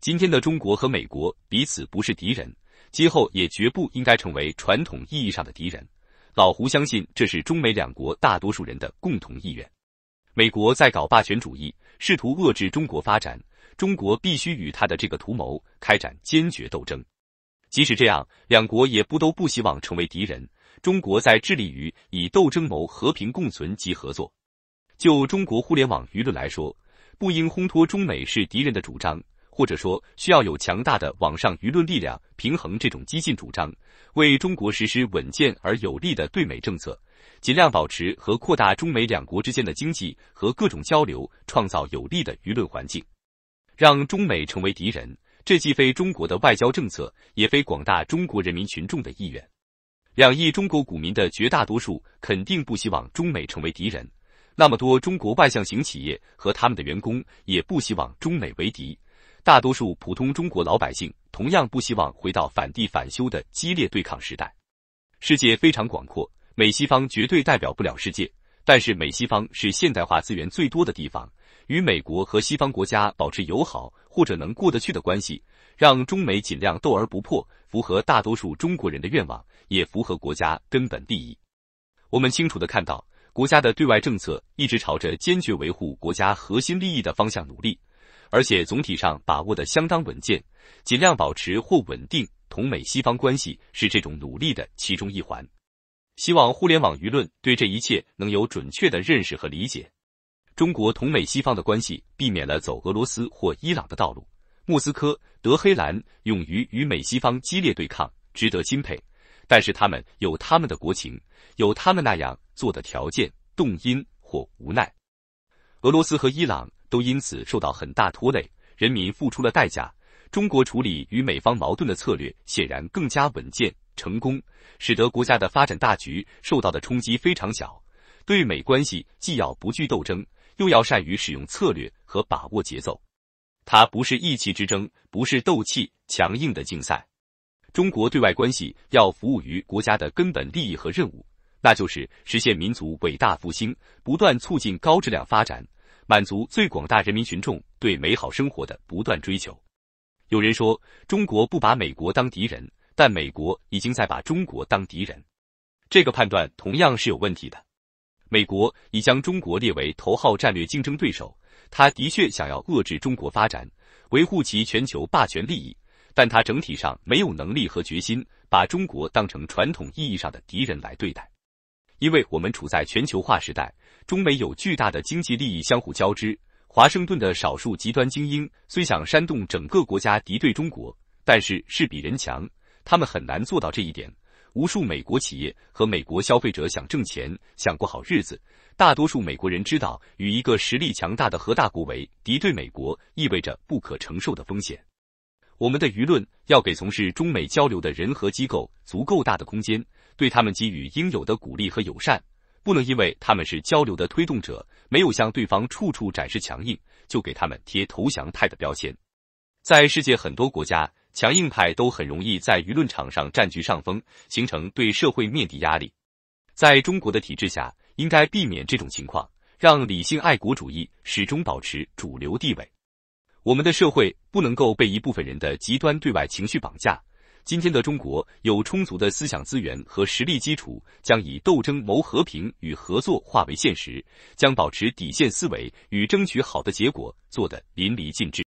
今天的中国和美国彼此不是敌人，今后也绝不应该成为传统意义上的敌人。老胡相信，这是中美两国大多数人的共同意愿。美国在搞霸权主义，试图遏制中国发展，中国必须与他的这个图谋开展坚决斗争。即使这样，两国也不都不希望成为敌人。中国在致力于以斗争谋和平共存及合作。就中国互联网舆论来说，不应烘托中美是敌人的主张。或者说，需要有强大的网上舆论力量平衡这种激进主张，为中国实施稳健而有力的对美政策，尽量保持和扩大中美两国之间的经济和各种交流，创造有利的舆论环境，让中美成为敌人，这既非中国的外交政策，也非广大中国人民群众的意愿。两亿中国股民的绝大多数肯定不希望中美成为敌人，那么多中国外向型企业和他们的员工也不希望中美为敌。大多数普通中国老百姓同样不希望回到反地反修的激烈对抗时代。世界非常广阔，美西方绝对代表不了世界，但是美西方是现代化资源最多的地方。与美国和西方国家保持友好或者能过得去的关系，让中美尽量斗而不破，符合大多数中国人的愿望，也符合国家根本利益。我们清楚的看到，国家的对外政策一直朝着坚决维护国家核心利益的方向努力。而且总体上把握的相当稳健，尽量保持或稳定同美西方关系是这种努力的其中一环。希望互联网舆论对这一切能有准确的认识和理解。中国同美西方的关系避免了走俄罗斯或伊朗的道路，莫斯科、德黑兰勇于与美西方激烈对抗，值得钦佩。但是他们有他们的国情，有他们那样做的条件、动因或无奈。俄罗斯和伊朗。都因此受到很大拖累，人民付出了代价。中国处理与美方矛盾的策略显然更加稳健成功，使得国家的发展大局受到的冲击非常小。对美关系既要不惧斗争，又要善于使用策略和把握节奏。它不是意气之争，不是斗气强硬的竞赛。中国对外关系要服务于国家的根本利益和任务，那就是实现民族伟大复兴，不断促进高质量发展。满足最广大人民群众对美好生活的不断追求。有人说，中国不把美国当敌人，但美国已经在把中国当敌人。这个判断同样是有问题的。美国已将中国列为头号战略竞争对手，它的确想要遏制中国发展，维护其全球霸权利益，但它整体上没有能力和决心把中国当成传统意义上的敌人来对待，因为我们处在全球化时代。中美有巨大的经济利益相互交织。华盛顿的少数极端精英虽想煽动整个国家敌对中国，但是是比人强，他们很难做到这一点。无数美国企业和美国消费者想挣钱、想过好日子。大多数美国人知道，与一个实力强大的核大国为敌对，美国意味着不可承受的风险。我们的舆论要给从事中美交流的人和机构足够大的空间，对他们给予应有的鼓励和友善。不能因为他们是交流的推动者，没有向对方处处展示强硬，就给他们贴投降派的标签。在世界很多国家，强硬派都很容易在舆论场上占据上风，形成对社会面的压力。在中国的体制下，应该避免这种情况，让理性爱国主义始终保持主流地位。我们的社会不能够被一部分人的极端对外情绪绑架。今天的中国有充足的思想资源和实力基础，将以斗争谋和平与合作化为现实，将保持底线思维与争取好的结果做得淋漓尽致。